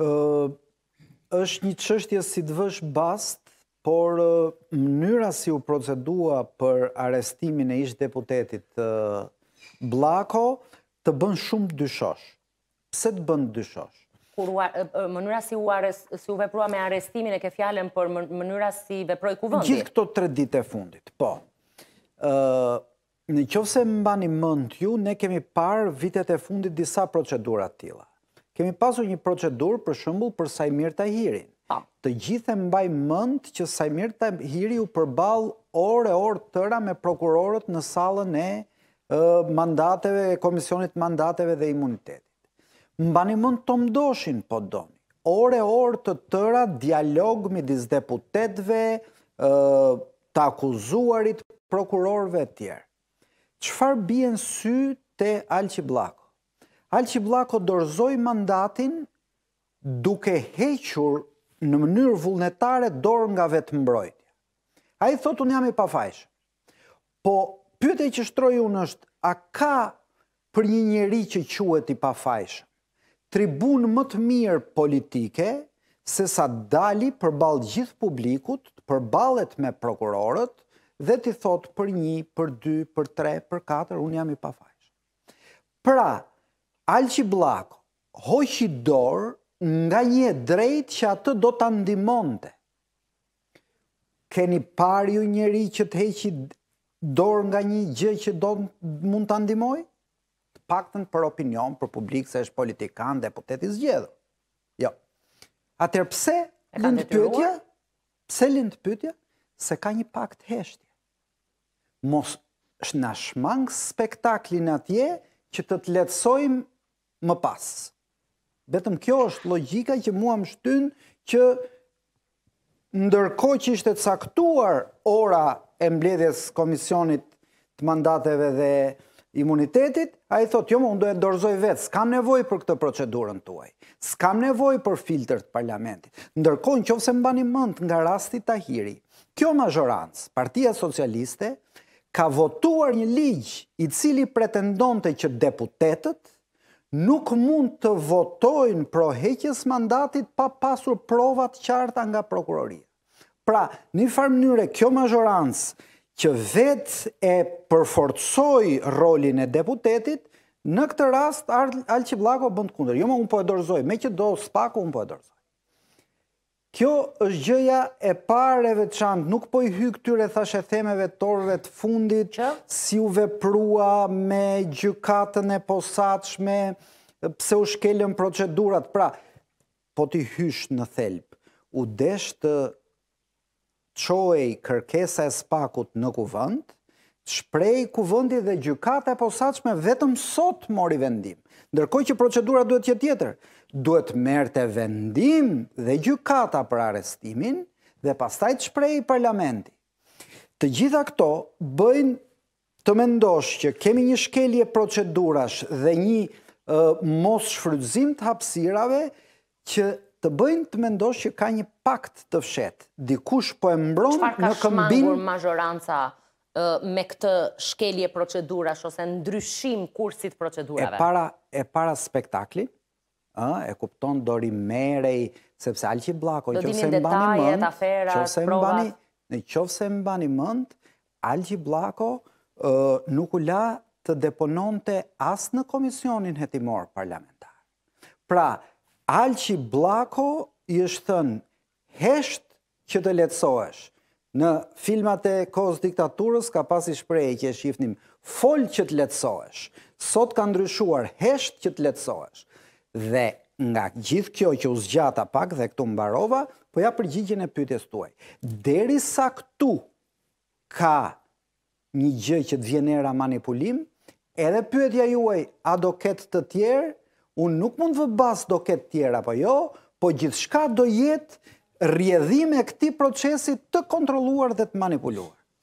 është një qështje si të vësh bast, por mënyra si u procedua për arestimin e ish deputetit Blako të bën shumë dyshosh. Pse të bën dyshosh? Kur mënyra si u, si u veprua me arestimin e ke fjallën për mënyra si veproj kuvëndit? Gjithë këto tre dite fundit, po. Në qovë mba një mënd ju, ne kemi parë vitet e fundit disa procedurat tila kemi pasur një procedur për shëmbull për Sajmir Tahirin. Po. Të gjithë e mbaj mënd që Sajmir Tahiri u përbal orë e orë tëra me prokurorët në salën e mandateve, komisionit mandateve dhe imunitetit. Mbani mënd të mdoshin, po doni. Orë orë të tëra dialog me disdeputetve, të akuzuarit, prokurorve tjerë. Qëfar bjen sy të Alqi Blako? Alqi Blako dorzoj mandatin duke hequr në mënyrë vullnetare dorë nga vetë mbrojtja. A i thotë unë jam i pafajsh. Po, pyte që shtroj unë është, a ka për një njeri që quet i pafajsh? Tribun më të mirë politike, se sa dali për balë gjithë publikut, për balët me prokurorët, dhe ti thotë për një, për dy, për tre, për katër, unë jam i pafajsh. Pra, Alqi Blako hoqi dorë nga një drejt që atë do të ndimonte. Keni parë ju njëri që të heqi dorë nga një gjë që do mund të ndimoj? Të paktën për opinion, për publik, se është politikan, deputet i zgjedhë. Jo. Atër pse lindë pëtja, Pse lindë pëtja, Se ka një pakt heshtje. Mos është nashmangë spektaklin atje që të të letësojmë më pas. Betëm kjo është logika që mua më shtyn që ndërko që ishte caktuar ora e mbledhjes komisionit të mandateve dhe imunitetit, a i thot, jo më ndo e dorzoj vetë, s'kam nevoj për këtë procedurën tuaj, s'kam nevoj për filtër të parlamentit. Ndërko në qovë mbani mënd nga rasti Tahiri, kjo mazhorancë, partia socialiste, ka votuar një ligj i cili pretendonte që deputetet, nuk mund të votojnë proheqës mandatit pa pasur provat qarta nga prokuroria. Pra, një farë mënyre, kjo mazhorancë që vetë e përforcoj rolin e deputetit, në këtë rast, alë që vlako bëndë kunder. Jo më unë po e dorëzoj, me që do s'pako unë po e dorëzoj. Kjo është gjëja e pare veçant, nuk po i hy këtyre thashe themeve torëve të fundit, si u veprua me gjykatën e posaqme, pse u shkelën procedurat, pra, po t'i hysh në thelp, u desh të qoj kërkesa e spakut në kuvënd, shprej kuvëndi dhe gjykata e posaqme vetëm sot mori vendim. Ndërkoj që procedura duhet që tjetër, duhet merë të vendim dhe gjykata për arestimin dhe pastaj të shprej parlamenti. Të gjitha këto bëjnë të mendosh që kemi një shkelje procedurash dhe një mos shfrydzim të hapsirave që të bëjnë të mendosh që ka një pakt të fshet. Dikush po e mbron në këmbin... ka shmangur mazhoranca? me këtë shkelje procedurash ose ndryshim kursit procedurave? E para, e para spektakli, e kupton Dori Merej, sepse Alqi Blako, në qofse më bani mënd, më në qofse më bani mënd, Alqi Blako nuk u la të depononte asë në komisionin hetimor parlamentar. Pra, Alqi Blako i është thënë, hesht që të letësoesh, Në filmat e koz diktaturës ka pasi i shprej që e shifnim fol që të letësoesh, sot ka ndryshuar hesht që të letësoesh. Dhe nga gjithë kjo që uzgjata pak dhe këtu mbarova, po ja përgjigjën e pytjes tuaj. Deri sa këtu ka një gjë që të vjenera manipulim, edhe pytja juaj a do ketë të tjerë, unë nuk mund vë bas do ketë tjera, po jo, po gjithë shka do jetë rjedhime këti procesit të kontroluar dhe të manipuluar.